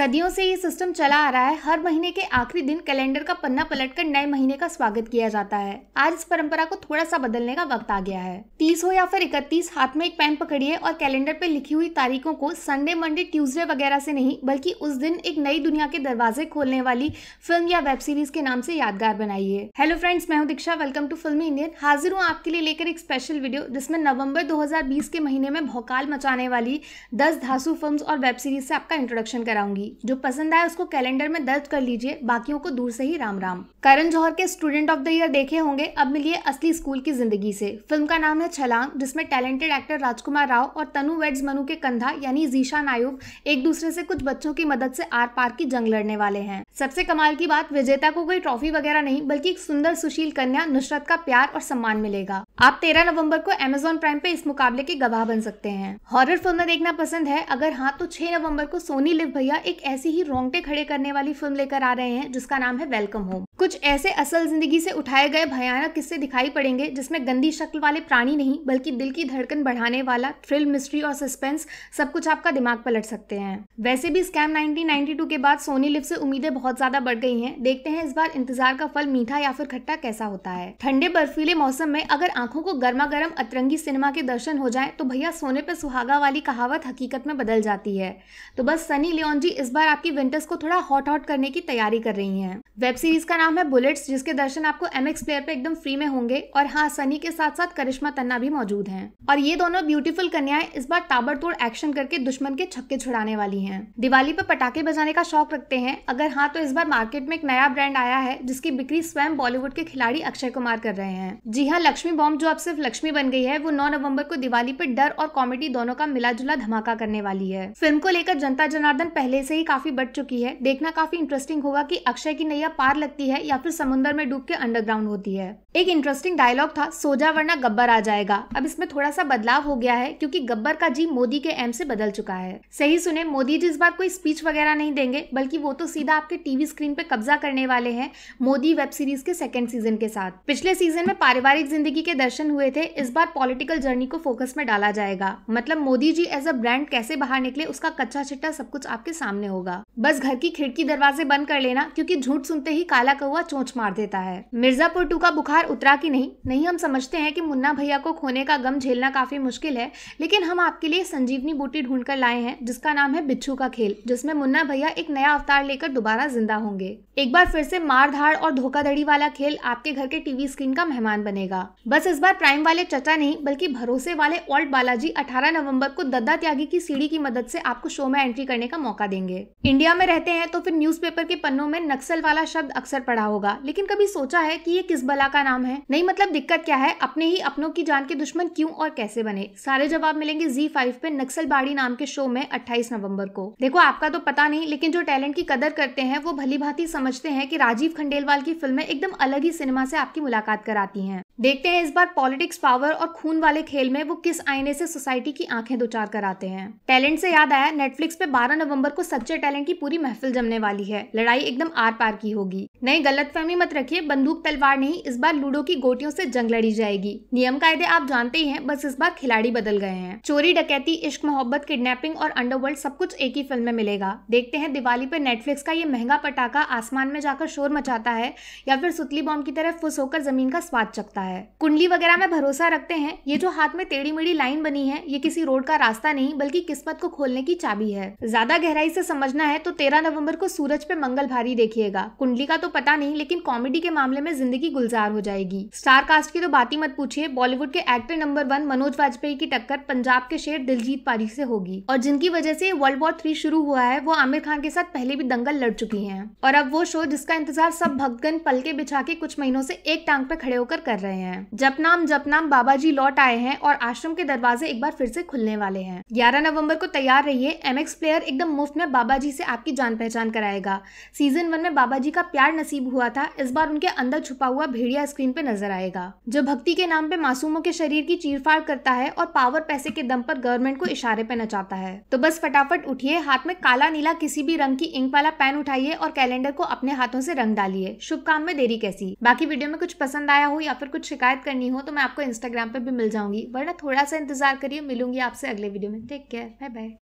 सदियों से ये सिस्टम चला आ रहा है हर महीने के आखिरी दिन कैलेंडर का पन्ना पलटकर नए महीने का स्वागत किया जाता है आज इस परंपरा को थोड़ा सा बदलने का वक्त आ गया है तीस हो या फिर इकतीस हाथ में एक पेन पकड़िए और कैलेंडर पे लिखी हुई तारीखों को संडे मंडे ट्यूसडे वगैरह से नहीं बल्कि उस दिन एक नई दुनिया के दरवाजे खोलने वाली फिल्म या वेब सीरीज के नाम से यादगार बनाइए हेलो फ्रेंड्स मैं हूँ Diksha welcome to filmy Indian हाजिर हूँ आपके लिए लेकर एक स्पेशल वीडियो जिसमें नवम्बर दो के महीने में भोकाल मचाने वाली दस धासु फिल्म और वेब सीरीज से आपका इंट्रोडक्शन कराऊंगी होगी जो पसंद आए उसको कैलेंडर में दर्ज कर लीजिए बाकियों को दूर से ही राम राम करण जौहर के स्टूडेंट ऑफ द ईयर देखे होंगे अब मिलिए असली स्कूल की जिंदगी से फिल्म का नाम है छलांग जिसमें टैलेंटेड एक्टर राजकुमार राव और तनु वेड्स मनु के कंधा यानी जीशा नायुब एक दूसरे से कुछ बच्चों की मदद से आर पार की जंग लड़ने वाले हैं सबसे कमाल की बात विजेता को कोई ट्रॉफी वगैरह नहीं बल्कि एक सुंदर सुशील कन्या नुसरत का प्यार और सम्मान मिलेगा आप तेरह नवम्बर को अमेजोन प्राइम पे इस मुकाबले के गवाह बन सकते हैं हॉरर फिल्म देखना पसंद है अगर हाँ तो छह नवम्बर को सोनी लिव भैया एक ऐसी ही रोंगटे खड़े करने वाली फिल्म लेकर आ रहे हैं जिसका नाम है वेलकम होम कुछ ऐसे असल जिंदगी से उठाए गए भयानक किस्से दिखाई पड़ेंगे जिसमें गंदी शक्ल वाले प्राणी नहीं बल्कि दिल की धड़कन बढ़ाने वाला थ्रिल मिस्ट्री और सस्पेंस सब कुछ आपका दिमाग पलट सकते हैं वैसे भी स्कैम 1992 के बाद सोनी लिव से उम्मीदें बहुत ज्यादा बढ़ गई हैं देखते हैं इस बार इंतजार का फल मीठा या फिर खट्टा कैसा होता है ठंडे बर्फीले मौसम में अगर आंखों को गर्मा गर्म अतरंगी सिनेमा के दर्शन हो जाए तो भैया सोने पर सुहागा वाली कहावत हकीकत में बदल जाती है तो बस सनी लियोन जी इस बार आपकी विंटर्स को थोड़ा हॉट हॉट करने की तैयारी कर रही है वेब सीरीज का नाम है बुलेट्स जिसके दर्शन आपको एम एक्स प्लेयर पे एकदम फ्री में होंगे और हाँ सनी के साथ साथ करिश्मा तन्ना भी मौजूद है और ये दोनों ब्यूटीफुल कन्याएं इस बार ताबड़तोड़ एक्शन करके दुश्मन के छक्के छुड़ाने वाली हैं दिवाली पर पटाखे बजाने का शौक रखते हैं अगर हाँ तो इस बार मार्केट में एक नया ब्रांड आया है जिसकी बिक्री स्वयं बॉलीवुड के खिलाड़ी अक्षय कुमार कर रहे हैं जी हाँ लक्ष्मी बॉम्ब जो अब सिर्फ लक्ष्मी बन गई है वो नौ नवंबर को दिवाली पर डर और कॉमेडी दोनों का मिला जुला धमाका करने वाली है फिल्म को लेकर जनता जनार्दन पहले से ही काफी बढ़ चुकी है देखना काफी इंटरेस्टिंग होगा की अक्षय की नैया पार लगती है या फिर समुन्द्र में डूब के अंडरग्राउंड होती है एक इंटरेस्टिंग डायलॉग था सोजा वरना गब्बर आ जाएगा अब इसमें थोड़ा सा बदलाव हो गया है क्योंकि गब्बर का जी मोदी के एम से बदल चुका है सही सुने मोदी जी इस बार कोई स्पीच वगैरह नहीं देंगे बल्कि वो तो सीधा आपके टीवी स्क्रीन पर कब्जा करने वाले हैं मोदी वेब सीरीज के सेकेंड सीजन के साथ पिछले सीजन में पारिवारिक जिंदगी के दर्शन हुए थे इस बार पॉलिटिकल जर्नी को फोकस में डाला जाएगा मतलब Modi ji as a brand कैसे बाहर निकले उसका कच्चा छिट्टा सब कुछ आपके सामने होगा बस घर की खिड़की दरवाजे बंद कर लेना क्योंकि झूठ सुनते ही काला कौआ चोंच मार देता है मिर्जापुर टू का बुखार उतरा कि नहीं नहीं हम समझते हैं कि मुन्ना भैया को खोने का गम झेलना काफी मुश्किल है लेकिन हम आपके लिए संजीवनी बूटी ढूंढ कर लाए हैं जिसका नाम है बिच्छू का खेल जिसमें मुन्ना भैया एक नया अवतार लेकर दोबारा जिंदा होंगे एक बार फिर से मार धाड़ और धोखाधड़ी वाला खेल आपके घर के टीवी स्क्रीन का मेहमान बनेगा बस इस बार प्राइम वाले चचा नहीं बल्कि भरोसे वाले ऑल्ट बालाजी 18 नवंबर को दद्दा त्यागी की सीढ़ी की मदद से आपको शो में एंट्री करने का मौका देंगे इंडिया में रहते हैं तो फिर न्यूज़पेपर के पन्नों में नक्सल वाला शब्द अक्सर पढ़ा होगा लेकिन कभी सोचा है कि ये किस बला का नाम है नहीं मतलब दिक्कत क्या है अपने ही अपनों की जान के दुश्मन क्यों और कैसे बने सारे जवाब मिलेंगे जी फाइव पे नक्सल बाड़ी नाम के शो में अट्ठाईस नवम्बर को देखो आपका तो पता नहीं लेकिन जो टैलेंट की कदर करते हैं वो भली भांति समझते हैं की राजीव खंडेलवाल की फिल्में एकदम अलग ही सिनेमा से आपकी मुलाकात कराती है देखते हैं इस बार पॉलिटिक्स पावर और खून वाले खेल में वो किस आईने से सोसाइटी की आंखें कर कराते हैं टैलेंट से याद आया नेटफ्लिक्स पे 12 नवंबर को सच्चे टैलेंट की पूरी महफिल जमने वाली है लड़ाई एकदम आर पार की होगी नहीं गलतफहमी मत रखिए बंदूक तलवार नहीं इस बार लूडो की गोटियों से जंग लड़ी जाएगी नियम कायदे आप जानते ही हैं बस इस बार खिलाड़ी बदल गए हैं चोरी डकैती इश्क मोहब्बत किडनैपिंग और अंडरवर्ल्ड सब कुछ एक ही फिल्म में मिलेगा देखते हैं दिवाली पर नेटफ्लिक्स का ये महंगा पटाखा आसमान में जाकर शोर मचाता है या फिर सुतली बॉम्ब की तरह फुस होकर जमीन का स्वाद चकता है है कुंडली वगैरह में भरोसा रखते हैं ये जो हाथ में टेढ़ी मेढ़ी लाइन बनी है ये किसी रोड का रास्ता नहीं बल्कि किस्मत को खोलने की चाबी है ज्यादा गहराई से समझना है तो तेरह नवम्बर को सूरज पे मंगल भारी देखिएगा कुंडली का तो पता नहीं लेकिन कॉमेडी के मामले में जिंदगी गुलजार हो जाएगी स्टार कास्ट की तो बात ही मत पूछिए बॉलीवुड के actor number one Manoj Bajpayee की टक्कर पंजाब के शेर दिलजीत पारी से होगी और जिनकी वजह से वर्ल्ड वॉर थ्री शुरू हुआ है वो आमिर खान के साथ पहले भी दंगल लड़ चुकी है और अब वो शो जिसका इंतजार सब भक्तगन पलके बिछा के कुछ महीनों से एक टांग पे खड़े होकर कर रहे हैं हैं जपनाम जपनाम बाबा जी लौट आए हैं और आश्रम के दरवाजे एक बार फिर से खुलने वाले हैं ग्यारह नवम्बर को तैयार रहिए एक्स प्लेयर एकदम मुफ्त में बाबा जी से आपकी जान पहचान कराएगा सीजन वन में बाबा जी का प्यार नसीब हुआ था इस बार उनके अंदर छुपा हुआ भेड़िया स्क्रीन पे नजर आएगा जो भक्ति के नाम पे मासूमों के शरीर की चीरफाड़ करता है और पावर पैसे के दम पर गवर्नमेंट को इशारे पे नचाता है तो बस फटाफट उठिए हाथ में काला नीला किसी भी रंग की इंक वाला पेन उठाइए और कैलेंडर को अपने हाथों से रंग डालिए शुभ काम में देरी कैसी बाकी वीडियो में कुछ पसंद आया हो या फिर कुछ कुछ शिकायत करनी हो तो मैं आपको इंस्टाग्राम पर भी मिल जाऊंगी वरना थोड़ा सा इंतज़ार करिए मिलूंगी आपसे अगले वीडियो में टेक केयर बाय बाय